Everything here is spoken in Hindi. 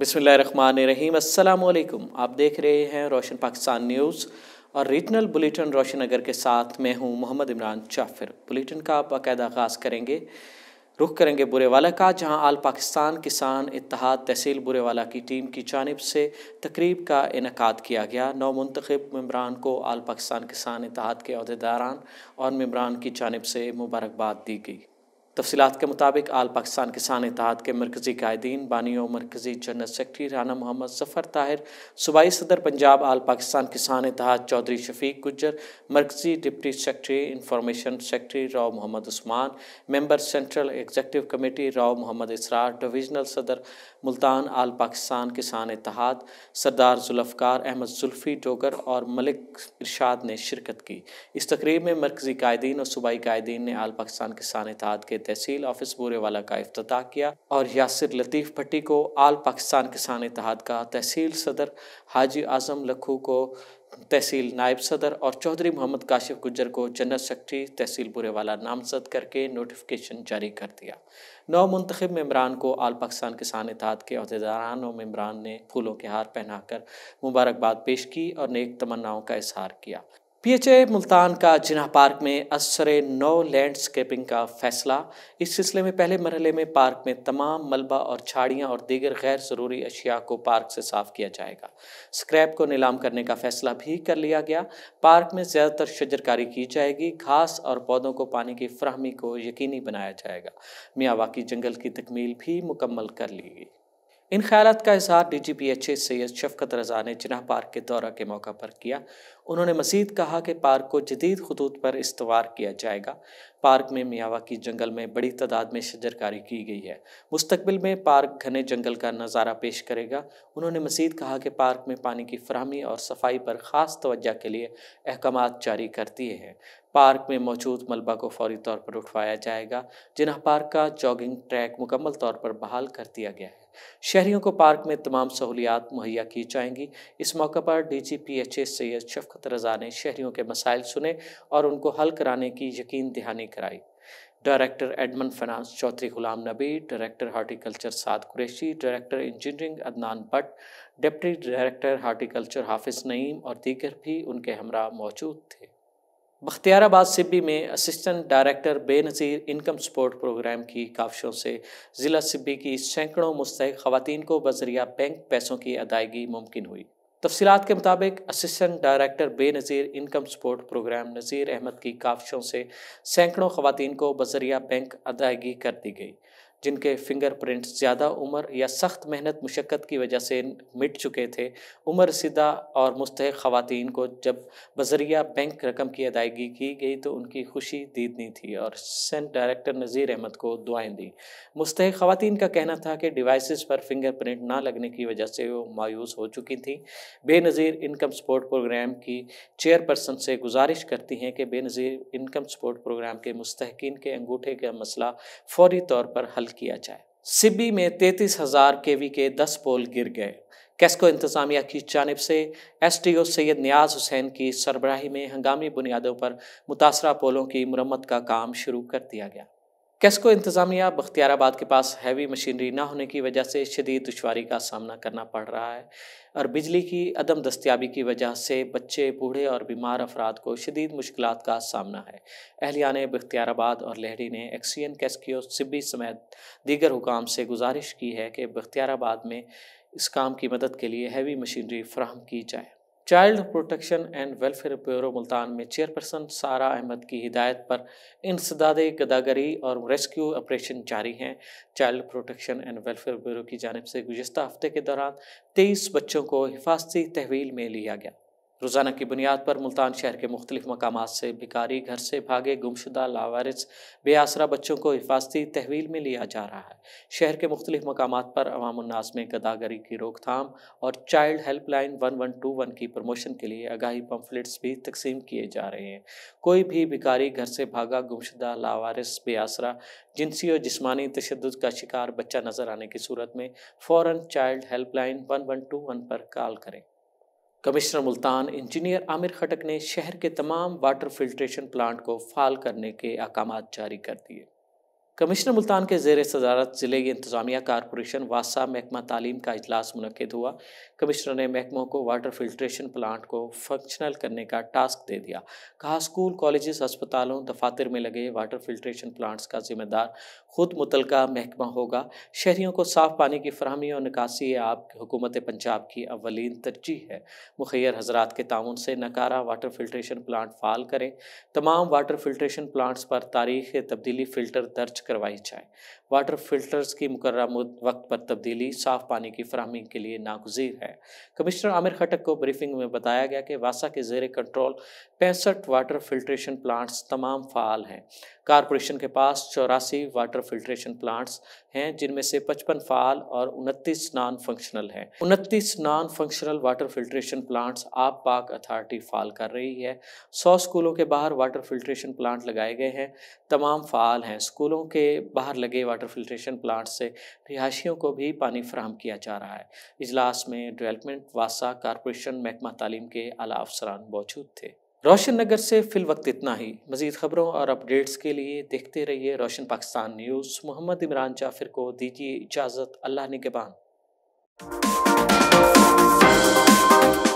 बिसमीम अल्लाम आप देख रहे हैं रोशन पाकिस्तान न्यूज़ और रीजनल बुलेटिन रोशन नगर के साथ मैं हूं मोहम्मद इमरान जाफिर बुलेटिन का आप बाकायदा आगाज़ करेंगे रुख करेंगे बुरे वाला का जहां आल पाकिस्तान किसान इतिहाद तहसील बुरे वाला की टीम की जानब से तकरीब का इनका किया गया नौ मंतखब मम्बरान को आल पाकिस्तान किसान इतिहाद के अहदेदारान और मम्बरान की जानब से मुबारकबाद दी गई तफसीत के मुताबिक आल पाकिस्तान किसान इतिहाद के मरकज़ी कायदीन बानी और मरकज़ी जनरल सेक्रटरी राना मोहम्मद ज़फ़र ताहिर सूबाई सदर पंजाब आल पाकिस्तान किसान इतिहाद चौधरी शफीक गुजर मरकज़ी deputy secretary information secretary Rao Mohammad Usman member central executive committee Rao Mohammad Israr divisional सदर मुल्तान आल पाकिस्तान किसान इतिहाद सरदार जुल्फकार अहमद जुल्फ़ी डोगर और मलिक इरशाद ने शिरकत की इस तकरीब में मरकज़ी कायदीन और सूबाई कायदीन ने आल पाकिस्तान किसान इतिहाद के तहसील ऑफिस बोरेवाला का अफ्ताह किया और यासिर लतीफ़ भट्टी को आल पाकिस्तान किसान इतिहाद का तहसील सदर हाजी आजम लखू को तहसील नायब सदर और चौधरी मोहम्मद काशिफ गुजर को जनरल सेक्रेटरी तहसील बुरेवाला नामजद करके नोटिफिकेशन जारी कर दिया नौ मंतखब मम्बरान को आल पाकिस्तान किसान इतिहाद के अहदेदारान और मम्बरान ने फूलों के हार पहनाकर मुबारकबाद पेश की और नेक तमन्नाओं का इजहार किया पीएचए मुल्तान का जिना पार्क में असर नौ लैंडस्केपिंग का फैसला इस सिलसिले में पहले मरहले में पार्क में तमाम मलबा और झाड़ियाँ और दीगर गैर ज़रूरी अशिया को पार्क से साफ किया जाएगा स्क्रैप को नीलाम करने का फैसला भी कर लिया गया पार्क में ज़्यादातर शजरकारी की जाएगी घास और पौधों को पानी की फ्राहमी को यकीनी बनाया जाएगा मियावाकी जंगल की तकमील भी मुकम्मल कर ली गई इन ख्याल का इजहार D G P H A Syed Shafqat Raza ने जिना पार्क के दौरा के मौका पर किया उन्होंने मजीद कहा कि पार्क को जदीद खतूत पर इस्तवार किया जाएगा पार्क में मियावा की जंगल में बड़ी तादाद में शजरकारी की गई है मुस्तबिल में पार्क घने जंगल का नज़ारा पेश करेगा उन्होंने मजीद कहा कि पार्क में पानी की फ्राहमी और सफाई पर ख़ास तोज्जा के लिए अहकाम जारी कर दिए हैं पार्क में मौजूद मलबा को फौरी तौर पर उठवाया जाएगा जिन्ह पार्क का जॉगिंग ट्रैक मुकम्मल तौर पर बहाल कर दिया गया है शहरियों को पार्क में तमाम सहूलियात मुहैया की जाएंगी इस मौके पर D G P H A Syed Shafqat Raza ने शहरियों के मसाइल सुने और उनको हल कराने की यकीन दहानी कराई director admin finance Chaudhry Ghulam Nabi director horticulture Saad Qureshi director engineering Adnan Bhatt deputy director horticulture Hafiz Naeem और दीगर भी उनके हमरा मौजूद थे बख्तियाराबाद सिब्बी में assistant director Benazir income support programme की काविशों से ज़िला सिब्बी की सैकड़ों मुस्तक ख़वान को बजरिया बैंक पैसों की अदायगी मुमकिन हुई तफसीत के मुताबिक assistant director Benazir income support programme Nazir Ahmad की काविशों से सैकड़ों खुतिन को बजरिया बैंक अदायगी कर दी गई जिनके फिंगरप्रिंट्स ज़्यादा उम्र या सख्त मेहनत मुशक्क़त की वजह से मिट चुके थे उम्र सिदा और मुस्तक ख़वान को जब बजरिया बैंक रकम की अदायगी की गई तो उनकी खुशी दीदनी थी और सेंट डायरेक्टर नज़ीर अहमद को दुआएं दी मुस्तक ख़वान का कहना था कि डिवाइसेस पर फिंगरप्रिंट ना लगने की वजह से वो मायूस हो चुकी थी बेनज़ीर इनकम सपोर्ट प्रोग्राम की चेयरपर्सन से गुजारिश करती हैं कि बेनज़ीर इनकम सपोर्ट प्रोग्राम के मुस्तकिन के अंगूठे का मसला फौरी तौर पर हल किया जाए सिबी में तैतीस हज़ार के वी के दस पोल गिर गए कैस्को इंतजामिया की जानब से S T O Syed Niaz Hussain की सरबराही में हंगामी बुनियादों पर मुतासरा पोलों की मरम्मत का काम शुरू कर दिया गया कैस्को इंतज़ामिया बख्तियाराबाद के पास हैवी मशीनरी ना होने की वजह से शदीद दुशारी का सामना करना पड़ रहा है और बिजली की अदम दस्तियाबी की वजह से बच्चे बूढ़े और बीमार अफराद को शदीद मुश्किल का सामना है ने बख्तियाराबाद और लहरी ने एक्सियन कैस्कियो सिब्बी समेत दीगर हुकाम से गुजारिश की है कि बख्तियाराबाद में इस काम की मदद के लिए हैवी मशीनरी फ्राहम की जाए child protection and welfare bureau Multan में चेयरपर्सन सारा अहमद की हिदायत पर इंसदाद गदागरी और रेस्क्यू ऑपरेशन जारी हैं child protection and welfare bureau की जानब से गुजशत हफ्ते के दौरान तेईस बच्चों को हिफाजती तहवील में लिया गया रोज़ाना की बुनियाद पर मुल्तान शहर के मुख्तलिफ मकाम से भिकारी घर से भागे गुमशुदा लावारिस बेआसरा बच्चों को हिफाजती तहवील में लिया जा रहा है शहर के मुख्तलिफ मकाम पर अवामनाज में गदागरी की रोकथाम और child helpline one one two one की प्रमोशन के लिए आगाही पम्फलेट्स भी तकसीम किए जा रहे हैं कोई भी भिकारी घर से भागा गुमशुदा लावारिस बेआसरा जिनसी और जिसमानी तशद का शिकार बच्चा नज़र आने की सूरत में फ़ौर child helpline one one two one पर कॉल करें कमिश्नर मुल्तान इंजीनियर आमिर खटक ने शहर के तमाम वाटर फिल्ट्रेशन प्लांट को फाल करने के अहकाम जारी कर दिए कमिश्नर मुल्तान के जेर सदारत ज़िले की इंतजामिया कॉरपोरेशन वासा महकमा तालीम का अजलास मनद हुआ कमिश्नर ने महकमों को वाटर फिल्ट्रेशन प्लांट को फंक्शनल करने का टास्क दे दिया कहा स्कूल कॉलेज अस्पतालों दफातर में लगे वाटर फिल्ट्रेशन प्लांट्स का जिम्मेदार खुद मुतल महकमा होगा शहरीों को साफ पानी की फरहमी और निकासी आप हुकूमत पंजाब की अवलिन तरजीह है मुखैर हजरात के ताउन से नकारा वाटर फिल्ट्रेशन प्लांट फाल करें तमाम वाटर फिल्ट्रेशन प्लांट्स पर तारीख तब्दीली फ़िल्टर दर्ज करवाई जाए वाटर फिल्टर्स की मुकर वक्त पर तब्दीली साफ पानी की फरहमी के लिए नागजीर है कमिश्नर आमिर खटक को ब्रीफिंग में बताया गया कि वासा के जेर कंट्रोल पैंसठ वाटर फिल्ट्रेशन प्लांट्स तमाम फाल हैं कारपोरेशन के पास चौरासी वाटर फिल्ट्रेशन प्लांट्स हैं जिनमें से पचपन फाल और उनतीस नॉन फंक्शनल हैं उनतीस non functional water filtration plants Aab Pak authority फाल कर रही है सौ स्कूलों के बाहर वाटर फिल्ट्रेशन प्लांट लगाए गए हैं तमाम फाल हैं स्कूलों के बाहर लगे वाटर वाटर फिल्ट्रेशन प्लांट से रिहायशियों को भी पानी फ्राहम किया जा रहा है इजलास में डेवलपमेंट वासा कॉरपोरेशन महकमा तालीम के आला अफसरान मौजूद थे रोशन नगर से फिल वक्त इतना ही मजीद खबरों और अपडेट्स के लिए देखते रहिए रोशन पाकिस्तान न्यूज़ मोहम्मद इमरान जाफिर को दीजिए इजाज़त अल्लाह निगबान